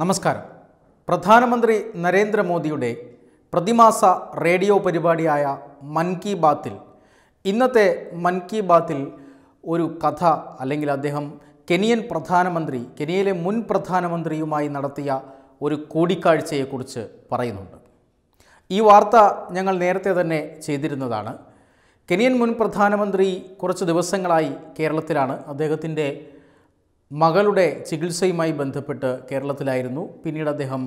നമസ്കാരം പ്രധാനമന്ത്രി നരേന്ദ്രമോദിയുടെ പ്രതിമാസ റേഡിയോ പരിപാടിയായ മൻ കി ബാത്തിൽ ഇന്നത്തെ മൻ കി ബാത്തിൽ ഒരു കഥ അല്ലെങ്കിൽ അദ്ദേഹം കെനിയൻ പ്രധാനമന്ത്രി കെനിയയിലെ മുൻ പ്രധാനമന്ത്രിയുമായി നടത്തിയ ഒരു കൂടിക്കാഴ്ചയെക്കുറിച്ച് പറയുന്നുണ്ട് ഈ വാർത്ത ഞങ്ങൾ നേരത്തെ തന്നെ ചെയ്തിരുന്നതാണ് കെനിയൻ മുൻ പ്രധാനമന്ത്രി കുറച്ച് ദിവസങ്ങളായി കേരളത്തിലാണ് അദ്ദേഹത്തിൻ്റെ മകളുടെ ചികിത്സയുമായി ബന്ധപ്പെട്ട് കേരളത്തിലായിരുന്നു പിന്നീട് അദ്ദേഹം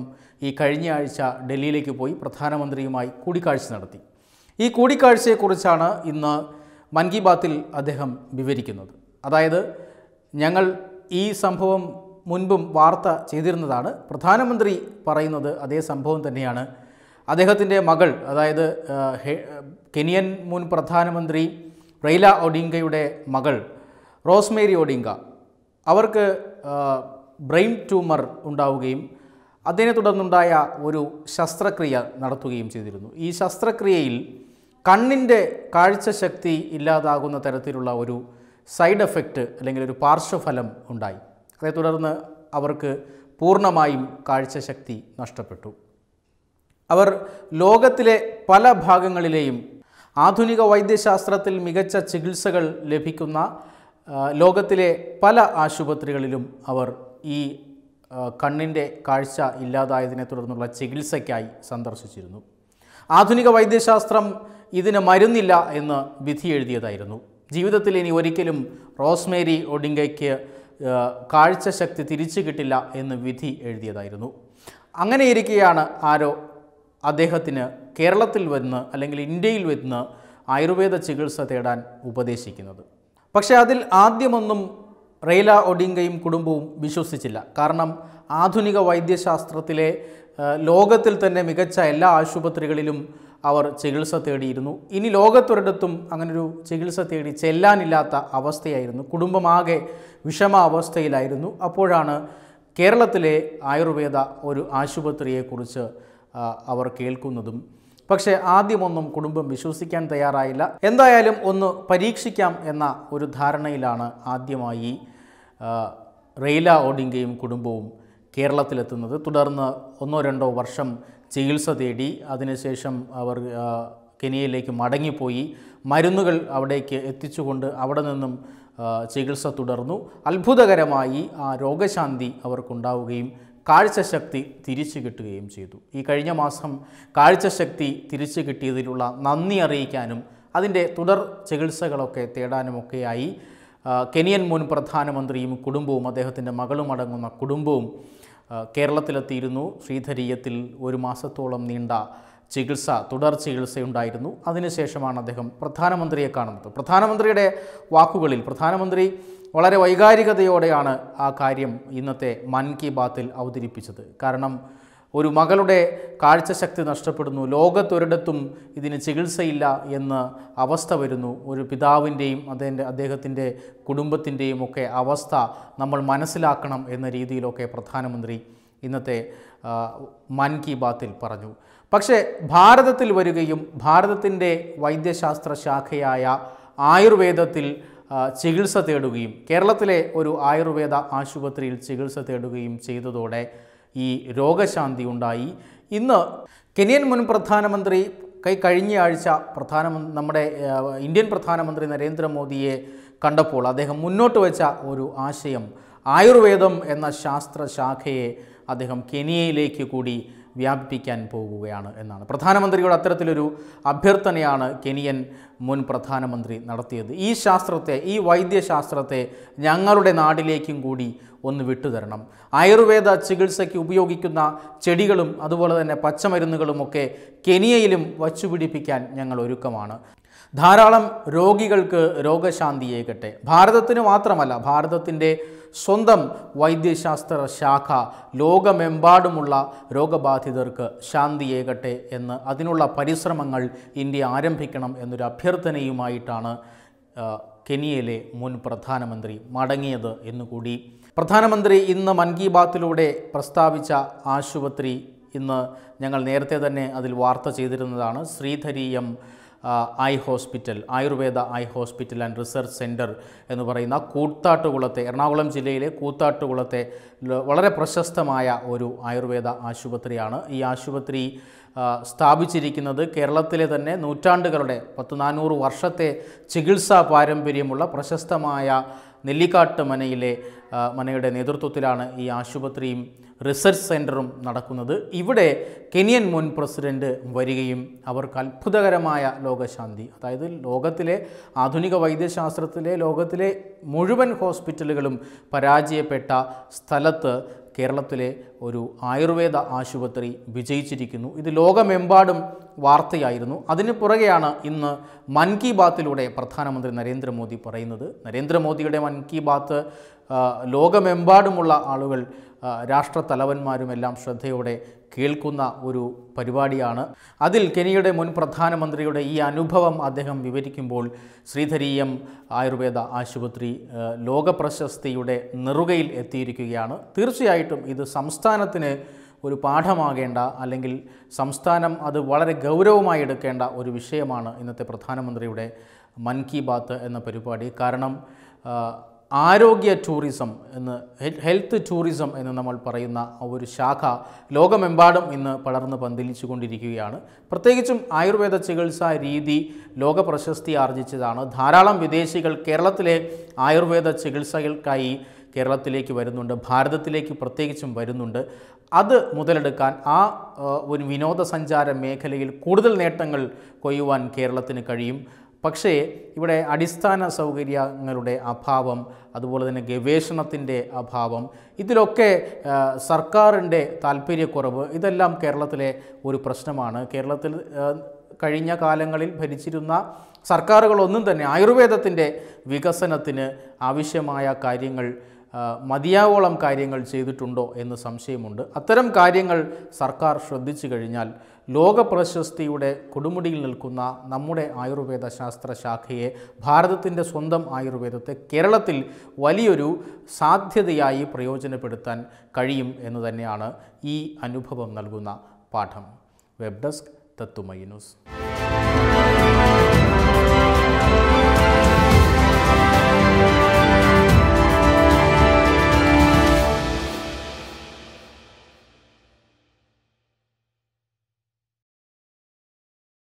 ഈ കഴിഞ്ഞ ആഴ്ച ഡൽഹിയിലേക്ക് പോയി പ്രധാനമന്ത്രിയുമായി കൂടിക്കാഴ്ച നടത്തി ഈ കൂടിക്കാഴ്ചയെക്കുറിച്ചാണ് ഇന്ന് മൻ കി ബാത്തിൽ അദ്ദേഹം വിവരിക്കുന്നത് അതായത് ഞങ്ങൾ ഈ സംഭവം മുൻപും വാർത്ത ചെയ്തിരുന്നതാണ് പ്രധാനമന്ത്രി പറയുന്നത് അതേ സംഭവം തന്നെയാണ് അദ്ദേഹത്തിൻ്റെ മകൾ അതായത് കെനിയൻ മുൻ പ്രധാനമന്ത്രി റെയ്ല ഒഡിങ്കയുടെ മകൾ റോസ്മേരി ഒഡിങ്ക അവർക്ക് ബ്രെയിൻ ട്യൂമർ ഉണ്ടാവുകയും അതിനെ തുടർന്നുണ്ടായ ഒരു ശസ്ത്രക്രിയ നടത്തുകയും ചെയ്തിരുന്നു ഈ ശസ്ത്രക്രിയയിൽ കണ്ണിൻ്റെ കാഴ്ചശക്തി ഇല്ലാതാകുന്ന തരത്തിലുള്ള ഒരു സൈഡ് എഫക്റ്റ് അല്ലെങ്കിൽ ഒരു പാർശ്വഫലം ഉണ്ടായി അതേ തുടർന്ന് അവർക്ക് പൂർണ്ണമായും കാഴ്ചശക്തി നഷ്ടപ്പെട്ടു അവർ ലോകത്തിലെ പല ഭാഗങ്ങളിലെയും ആധുനിക വൈദ്യശാസ്ത്രത്തിൽ മികച്ച ചികിത്സകൾ ലഭിക്കുന്ന ലോകത്തിലെ പല ആശുപത്രികളിലും അവർ ഈ കണ്ണിൻ്റെ കാഴ്ച ഇല്ലാതായതിനെ തുടർന്നുള്ള ചികിത്സയ്ക്കായി സന്ദർശിച്ചിരുന്നു ആധുനിക വൈദ്യശാസ്ത്രം ഇതിന് മരുന്നില്ല എന്ന് വിധി എഴുതിയതായിരുന്നു ജീവിതത്തിൽ ഇനി ഒരിക്കലും റോസ്മേരി ഒഡിങ്കയ്ക്ക് ശക്തി തിരിച്ചു കിട്ടില്ല എന്ന് വിധി എഴുതിയതായിരുന്നു അങ്ങനെ ഇരിക്കെയാണ് ആരോ അദ്ദേഹത്തിന് കേരളത്തിൽ വന്ന് അല്ലെങ്കിൽ ഇന്ത്യയിൽ വന്ന് ആയുർവേദ ചികിത്സ തേടാൻ ഉപദേശിക്കുന്നത് പക്ഷേ അതിൽ ആദ്യമൊന്നും റെയ്ല ഒഡിങ്കയും കുടുംബവും വിശ്വസിച്ചില്ല കാരണം ആധുനിക വൈദ്യശാസ്ത്രത്തിലെ ലോകത്തിൽ തന്നെ മികച്ച എല്ലാ ആശുപത്രികളിലും അവർ ചികിത്സ തേടിയിരുന്നു ഇനി ലോകത്തൊരിടത്തും അങ്ങനൊരു ചികിത്സ തേടി ചെല്ലാനില്ലാത്ത അവസ്ഥയായിരുന്നു കുടുംബമാകെ വിഷമാവസ്ഥയിലായിരുന്നു അപ്പോഴാണ് കേരളത്തിലെ ആയുർവേദ ഒരു ആശുപത്രിയെക്കുറിച്ച് അവർ കേൾക്കുന്നതും പക്ഷേ ആദ്യമൊന്നും കുടുംബം വിശ്വസിക്കാൻ തയ്യാറായില്ല എന്തായാലും ഒന്ന് പരീക്ഷിക്കാം എന്ന ഒരു ധാരണയിലാണ് ആദ്യമായി റെയ്ല ഓഡിങ്കയും കുടുംബവും കേരളത്തിലെത്തുന്നത് തുടർന്ന് ഒന്നോ രണ്ടോ വർഷം ചികിത്സ തേടി അതിനുശേഷം അവർ കെനിയയിലേക്ക് മടങ്ങിപ്പോയി മരുന്നുകൾ അവിടേക്ക് എത്തിച്ചുകൊണ്ട് അവിടെ നിന്നും ചികിത്സ തുടർന്നു അത്ഭുതകരമായി ആ രോഗശാന്തി അവർക്കുണ്ടാവുകയും കാഴ്ചശക്തി തിരിച്ചു കിട്ടുകയും ചെയ്തു ഈ കഴിഞ്ഞ മാസം കാഴ്ചശക്തി തിരിച്ചു കിട്ടിയതിലുള്ള നന്ദി അറിയിക്കാനും അതിൻ്റെ തുടർ ചികിത്സകളൊക്കെ തേടാനുമൊക്കെയായി കെനിയൻ മുൻ പ്രധാനമന്ത്രിയും കുടുംബവും അദ്ദേഹത്തിൻ്റെ മകളും അടങ്ങുന്ന കുടുംബവും കേരളത്തിലെത്തിയിരുന്നു ശ്രീധരീയത്തിൽ ഒരു മാസത്തോളം നീണ്ട ചികിത്സ തുടർ ചികിത്സയുണ്ടായിരുന്നു അതിനുശേഷമാണ് അദ്ദേഹം പ്രധാനമന്ത്രിയെ കാണുന്നത് പ്രധാനമന്ത്രിയുടെ വാക്കുകളിൽ പ്രധാനമന്ത്രി വളരെ വൈകാരികതയോടെയാണ് ആ കാര്യം ഇന്നത്തെ മൻ കി ബാത്തിൽ അവതരിപ്പിച്ചത് കാരണം ഒരു മകളുടെ കാഴ്ചശക്തി നഷ്ടപ്പെടുന്നു ലോകത്തൊരിടത്തും ഇതിന് ചികിത്സയില്ല എന്ന് അവസ്ഥ വരുന്നു ഒരു പിതാവിൻ്റെയും അദ്ദേഹത്തിൻ്റെ അദ്ദേഹത്തിൻ്റെ കുടുംബത്തിൻ്റെയും ഒക്കെ അവസ്ഥ നമ്മൾ മനസ്സിലാക്കണം എന്ന രീതിയിലൊക്കെ പ്രധാനമന്ത്രി ഇന്നത്തെ മൻ കി ബാത്തിൽ പറഞ്ഞു പക്ഷേ ഭാരതത്തിൽ വരികയും ഭാരതത്തിൻ്റെ വൈദ്യശാസ്ത്ര ശാഖയായ ആയുർവേദത്തിൽ ചികിത്സ തേടുകയും കേരളത്തിലെ ഒരു ആയുർവേദ ആശുപത്രിയിൽ ചികിത്സ തേടുകയും ചെയ്തതോടെ ഈ രോഗശാന്തി ഉണ്ടായി ഇന്ന് കെനിയൻ മുൻ പ്രധാനമന്ത്രി കൈ കഴിഞ്ഞ ആഴ്ച പ്രധാന നമ്മുടെ ഇന്ത്യൻ പ്രധാനമന്ത്രി നരേന്ദ്രമോദിയെ കണ്ടപ്പോൾ അദ്ദേഹം മുന്നോട്ട് വെച്ച ഒരു ആശയം ആയുർവേദം എന്ന ശാസ്ത്രശാഖയെ അദ്ദേഹം കെനിയയിലേക്ക് കൂടി വ്യാപിപ്പിക്കാൻ പോകുകയാണ് എന്നാണ് പ്രധാനമന്ത്രിയുടെ അത്തരത്തിലൊരു അഭ്യർത്ഥനയാണ് കെനിയൻ മുൻ പ്രധാനമന്ത്രി നടത്തിയത് ഈ ശാസ്ത്രത്തെ ഈ വൈദ്യശാസ്ത്രത്തെ ഞങ്ങളുടെ നാടിലേക്കും കൂടി ഒന്ന് വിട്ടുതരണം ആയുർവേദ ചികിത്സയ്ക്ക് ഉപയോഗിക്കുന്ന ചെടികളും അതുപോലെ തന്നെ പച്ചമരുന്നുകളുമൊക്കെ കെനിയയിലും വച്ചുപിടിപ്പിക്കാൻ ഞങ്ങൾ ഒരുക്കമാണ് ധാരാളം രോഗികൾക്ക് രോഗശാന്തിയേകട്ടെ ഭാരതത്തിന് മാത്രമല്ല ഭാരതത്തിൻ്റെ സ്വന്തം വൈദ്യശാസ്ത്ര ശാഖ ലോകമെമ്പാടുമുള്ള രോഗബാധിതർക്ക് ശാന്തിയേകട്ടെ എന്ന് അതിനുള്ള പരിശ്രമങ്ങൾ ഇന്ത്യ ആരംഭിക്കണം എന്നൊരു അഭ്യർത്ഥനയുമായിട്ടാണ് കെനിയയിലെ മുൻ പ്രധാനമന്ത്രി മടങ്ങിയത് എന്നുകൂടി പ്രധാനമന്ത്രി ഇന്ന് മൻ കി ബാത്തിലൂടെ പ്രസ്താവിച്ച ആശുപത്രി ഇന്ന് ഞങ്ങൾ നേരത്തെ തന്നെ അതിൽ വാർത്ത ചെയ്തിരുന്നതാണ് Sreedhareeyam eye hospital Ayurveda eye hospital and research centre എന്ന് പറയുന്ന കൂത്താട്ടുകുളത്തെ എറണാകുളം ജില്ലയിലെ കൂത്താട്ടുകുളത്തെ വളരെ പ്രശസ്തമായ ഒരു ആയുർവേദ ആശുപത്രിയാണ് ഈ ആശുപത്രി സ്ഥാപിച്ചിരിക്കുന്നത് കേരളത്തിലെ തന്നെ നൂറ്റാണ്ടുകളുടെ പത്ത് നാനൂറ് വർഷത്തെ ചികിത്സാ പാരമ്പര്യമുള്ള പ്രശസ്തമായ നെല്ലിക്കാട്ടുമനയിലെ മനയുടെ നേതൃത്വത്തിലാണ് ഈ ആശുപത്രിയും റിസർച്ച് സെൻറ്ററും നടക്കുന്നത് ഇവിടെ കെനിയൻ മുൻ പ്രസിഡന്റ് വരികയും അവർക്ക് അത്ഭുതകരമായ ലോകശാന്തി അതായത് ലോകത്തിലെ ആധുനിക വൈദ്യശാസ്ത്രത്തിലെ ലോകത്തിലെ മുഴുവൻ ഹോസ്പിറ്റലുകളും പരാജയപ്പെട്ട സ്ഥലത്ത് കേരളത്തിലെ ഒരു ആയുർവേദ ആശുപത്രി വിജയിച്ചിരിക്കുന്നു ഇത് ലോകമെമ്പാടും വാർത്തയായിരുന്നു അതിന് പുറകെയാണ് ഇന്ന് മൻ കി ബാത്തിലൂടെ പ്രധാനമന്ത്രി നരേന്ദ്രമോദി പറയുന്നത് നരേന്ദ്രമോദിയുടെ മൻ കി ബാത്ത് ലോകമെമ്പാടുമുള്ള ആളുകൾ രാഷ്ട്ര തലവന്മാരുമെല്ലാം ശ്രദ്ധയോടെ കേൾക്കുന്ന ഒരു പരിപാടിയാണ് അതിൽ കെനിയുടെ മുൻ പ്രധാനമന്ത്രിയുടെ ഈ അനുഭവം അദ്ദേഹം വിവരിക്കുമ്പോൾ ശ്രീധരീയം ആയുർവേദ ആശുപത്രി ലോകപ്രശസ്തിയുടെ നെറുകയിൽ എത്തിയിരിക്കുകയാണ് തീർച്ചയായിട്ടും ഇത് സംസ്ഥാനത്തിന് ഒരു പാഠമാകേണ്ട അല്ലെങ്കിൽ സംസ്ഥാനം അത് വളരെ ഗൗരവമായി എടുക്കേണ്ട ഒരു വിഷയമാണ് ഇന്നത്തെ പ്രധാനമന്ത്രിയുടെ മൻ കി ബാത്ത് എന്ന പരിപാടി കാരണം ആരോഗ്യ ടൂറിസം എന്ന് ഹെൽത്ത് ടൂറിസം എന്ന് നമ്മൾ പറയുന്ന ഒരു ശാഖ ലോകമെമ്പാടും ഇന്ന് പടർന്ന് പന്തലിച്ചു കൊണ്ടിരിക്കുകയാണ് പ്രത്യേകിച്ചും ആയുർവേദ ചികിത്സാ രീതി ലോക പ്രശസ്തി ആർജിച്ചതാണ് ധാരാളം വിദേശികൾ കേരളത്തിലെ ആയുർവേദ ചികിത്സകൾക്കായി കേരളത്തിലേക്ക് വരുന്നുണ്ട് ഭാരതത്തിലേക്ക് പ്രത്യേകിച്ചും വരുന്നുണ്ട് അത് മുതലെടുക്കാൻ ആ ഒരു വിനോദസഞ്ചാര മേഖലയിൽ കൂടുതൽ നേട്ടങ്ങൾ കൊയ്യുവാൻ കേരളത്തിന് കഴിയും പക്ഷേ ഇവിടെ അടിസ്ഥാന സൗകര്യങ്ങളുടെ അഭാവം അതുപോലെ തന്നെ ഗവേഷണത്തിൻ്റെ അഭാവം ഇതിലൊക്കെ സർക്കാരിൻ്റെ താല്പര്യക്കുറവ് ഇതെല്ലാം കേരളത്തിലെ ഒരു പ്രശ്നമാണ് കേരളത്തിൽ കഴിഞ്ഞ കാലങ്ങളിൽ ഭരിച്ചിരുന്ന സർക്കാരുകളൊന്നും തന്നെ ആയുർവേദത്തിൻ്റെ വികസനത്തിന് ആവശ്യമായ കാര്യങ്ങൾ മതിയാവോളം കാര്യങ്ങൾ ചെയ്തിട്ടുണ്ടോ എന്ന് സംശയമുണ്ട് അത്തരം കാര്യങ്ങൾ സർക്കാർ ശ്രദ്ധിച്ചു കഴിഞ്ഞാൽ ലോകപ്രശസ്തിയുടെ കൊടുമുടിയിൽ നിൽക്കുന്ന നമ്മുടെ ആയുർവേദ ശാസ്ത്ര ശാഖയെ ഭാരതത്തിൻ്റെ സ്വന്തം ആയുർവേദത്തെ കേരളത്തിൽ വലിയൊരു സാധ്യതയായി പ്രയോജനപ്പെടുത്താൻ കഴിയും എന്ന് തന്നെയാണ് ഈ അനുഭവം നൽകുന്ന പാഠം വെബ് ഡെസ്ക് തത്തുമൈ